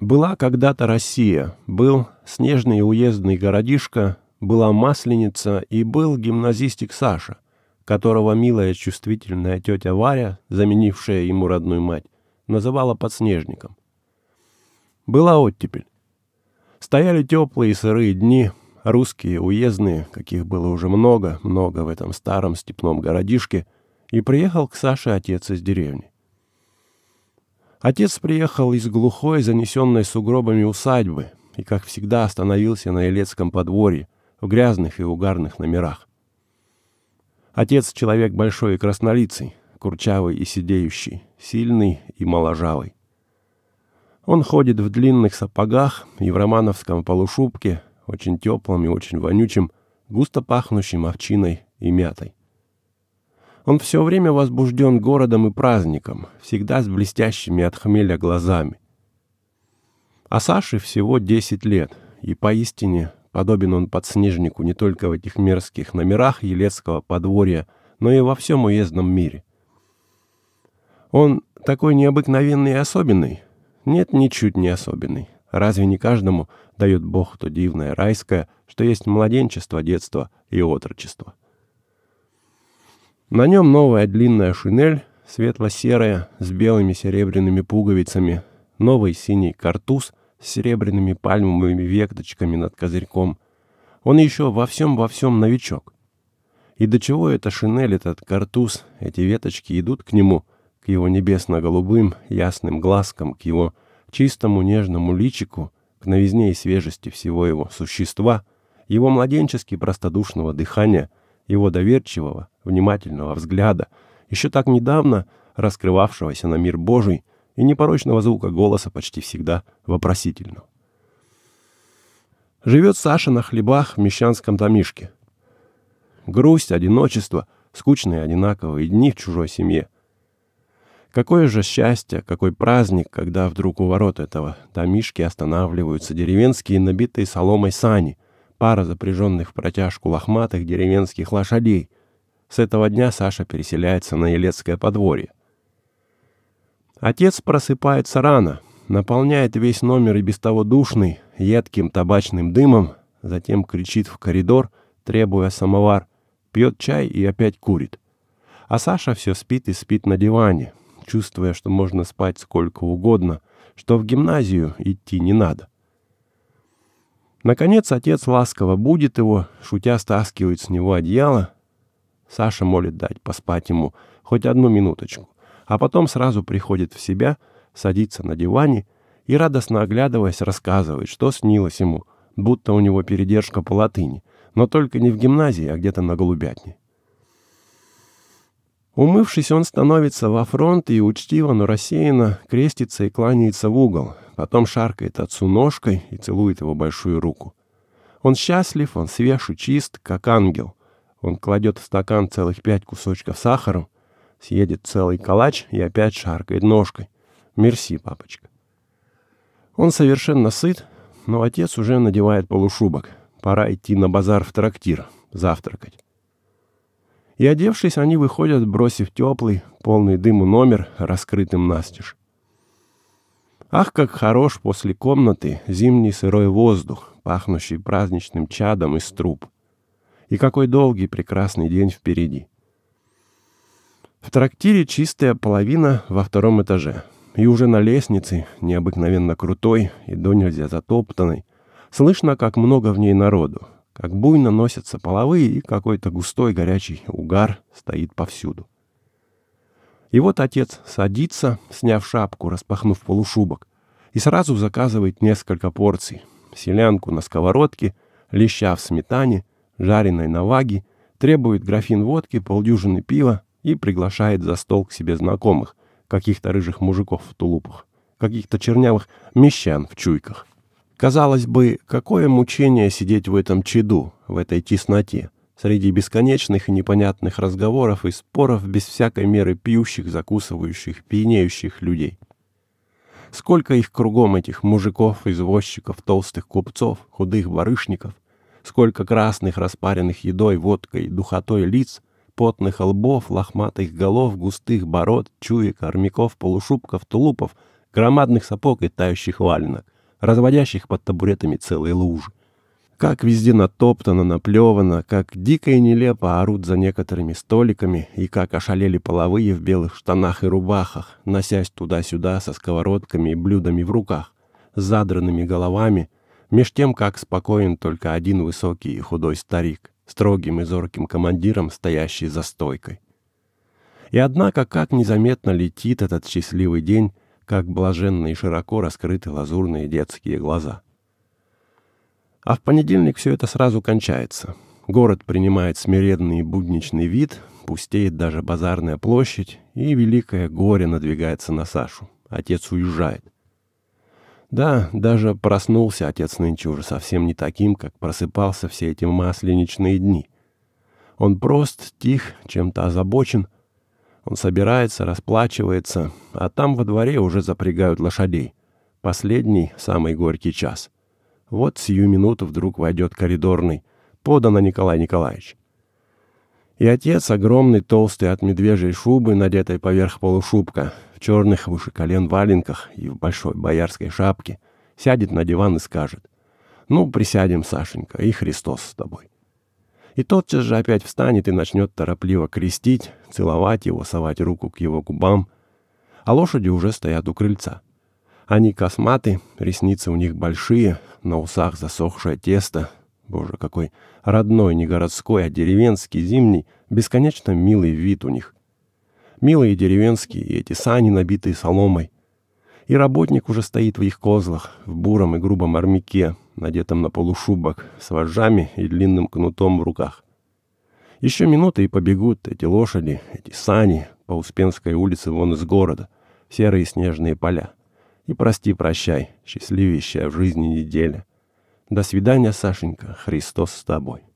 Была когда-то Россия, был снежный уездный городишко, была Масленица и был гимназистик Саша, которого милая чувствительная тетя Варя, заменившая ему родную мать, называла подснежником. Была оттепель. Стояли теплые сырые дни, русские, уездные, каких было уже много, много в этом старом степном городишке, и приехал к Саше отец из деревни. Отец приехал из глухой, занесенной сугробами усадьбы и, как всегда, остановился на Елецком подворье, в грязных и угарных номерах. Отец — человек большой и краснолицый, курчавый и сидеющий, сильный и моложавый. Он ходит в длинных сапогах и в романовском полушубке, очень теплом и очень вонючим, густо пахнущим овчиной и мятой. Он все время возбужден городом и праздником, всегда с блестящими от хмеля глазами. А Саше всего 10 лет, и поистине подобен он подснежнику не только в этих мерзких номерах Елецкого подворья, но и во всем уездном мире. Он такой необыкновенный и особенный? Нет, ничуть не особенный. Разве не каждому дает Бог то дивное райское, что есть младенчество, детство и отрочество? — на нем новая длинная шинель, светло-серая, с белыми серебряными пуговицами, новый синий картуз с серебряными пальмовыми векточками над козырьком. Он еще во всем-во всем новичок. И до чего эта шинель, этот картуз, эти веточки идут к нему, к его небесно-голубым, ясным глазкам, к его чистому нежному личику, к новизне и свежести всего его существа, его младенчески простодушного дыхания — его доверчивого, внимательного взгляда, еще так недавно раскрывавшегося на мир Божий и непорочного звука голоса почти всегда вопросительного. Живет Саша на хлебах в мещанском домишке. Грусть, одиночество, скучные одинаковые дни в чужой семье. Какое же счастье, какой праздник, когда вдруг у ворот этого домишки останавливаются деревенские набитые соломой сани – пара запряженных в протяжку лохматых деревенских лошадей. С этого дня Саша переселяется на Елецкое подворье. Отец просыпается рано, наполняет весь номер и без того душный, едким табачным дымом, затем кричит в коридор, требуя самовар, пьет чай и опять курит. А Саша все спит и спит на диване, чувствуя, что можно спать сколько угодно, что в гимназию идти не надо. Наконец отец ласково будет его, шутя стаскивает с него одеяло. Саша молит дать поспать ему хоть одну минуточку, а потом сразу приходит в себя, садится на диване и, радостно оглядываясь, рассказывает, что снилось ему, будто у него передержка по латыни, но только не в гимназии, а где-то на голубятне. Умывшись, он становится во фронт и учтиво, но рассеянно крестится и кланяется в угол, Потом шаркает отцу ножкой и целует его большую руку. Он счастлив, он свеж и чист, как ангел. Он кладет в стакан целых пять кусочков сахара, съедет целый калач и опять шаркает ножкой. Мерси, папочка. Он совершенно сыт, но отец уже надевает полушубок. Пора идти на базар в трактир, завтракать. И одевшись, они выходят, бросив теплый, полный дыму номер, раскрытым настежь. Ах, как хорош после комнаты зимний сырой воздух, пахнущий праздничным чадом из труб. И какой долгий прекрасный день впереди. В трактире чистая половина во втором этаже. И уже на лестнице, необыкновенно крутой и до нельзя затоптанной, слышно, как много в ней народу, как буйно носятся половые и какой-то густой горячий угар стоит повсюду. И вот отец садится, сняв шапку, распахнув полушубок, и сразу заказывает несколько порций. Селянку на сковородке, леща в сметане, жареной на ваге, требует графин водки, полдюжины пива и приглашает за стол к себе знакомых, каких-то рыжих мужиков в тулупах, каких-то чернявых мещан в чуйках. Казалось бы, какое мучение сидеть в этом чаду, в этой тесноте – среди бесконечных и непонятных разговоров и споров без всякой меры пьющих, закусывающих, пьянеющих людей. Сколько их кругом, этих мужиков, извозчиков, толстых купцов, худых барышников, сколько красных, распаренных едой, водкой, духотой лиц, потных лбов, лохматых голов, густых бород, чуек, армяков, полушубков, тулупов, громадных сапог и тающих валенок, разводящих под табуретами целые лужи. Как везде натоптано, наплевано, как дико и нелепо орут за некоторыми столиками и как ошалели половые в белых штанах и рубахах, носясь туда-сюда со сковородками и блюдами в руках, задранными головами, меж тем, как спокоен только один высокий и худой старик, строгим и зорким командиром, стоящий за стойкой. И однако, как незаметно летит этот счастливый день, как блаженно и широко раскрыты лазурные детские глаза — а в понедельник все это сразу кончается. Город принимает смиренный будничный вид, пустеет даже базарная площадь, и великое горе надвигается на Сашу. Отец уезжает. Да, даже проснулся отец нынче уже совсем не таким, как просыпался все эти масленичные дни. Он прост, тих, чем-то озабочен. Он собирается, расплачивается, а там во дворе уже запрягают лошадей. Последний, самый горький час — вот сию минуту вдруг войдет коридорный. Подано, Николай Николаевич. И отец, огромный, толстый, от медвежьей шубы, надетой поверх полушубка, в черных выше колен валенках и в большой боярской шапке, сядет на диван и скажет. «Ну, присядем, Сашенька, и Христос с тобой». И тотчас же опять встанет и начнет торопливо крестить, целовать его, совать руку к его губам. А лошади уже стоят у крыльца. Они косматы, ресницы у них большие, на усах засохшее тесто. Боже, какой родной, не городской, а деревенский, зимний, бесконечно милый вид у них. Милые деревенские, и эти сани, набитые соломой. И работник уже стоит в их козлах, в буром и грубом армяке, надетом на полушубок, с вожжами и длинным кнутом в руках. Еще минуты и побегут эти лошади, эти сани по Успенской улице вон из города, серые снежные поля. И прости-прощай, счастливейшая в жизни неделя. До свидания, Сашенька, Христос с тобой.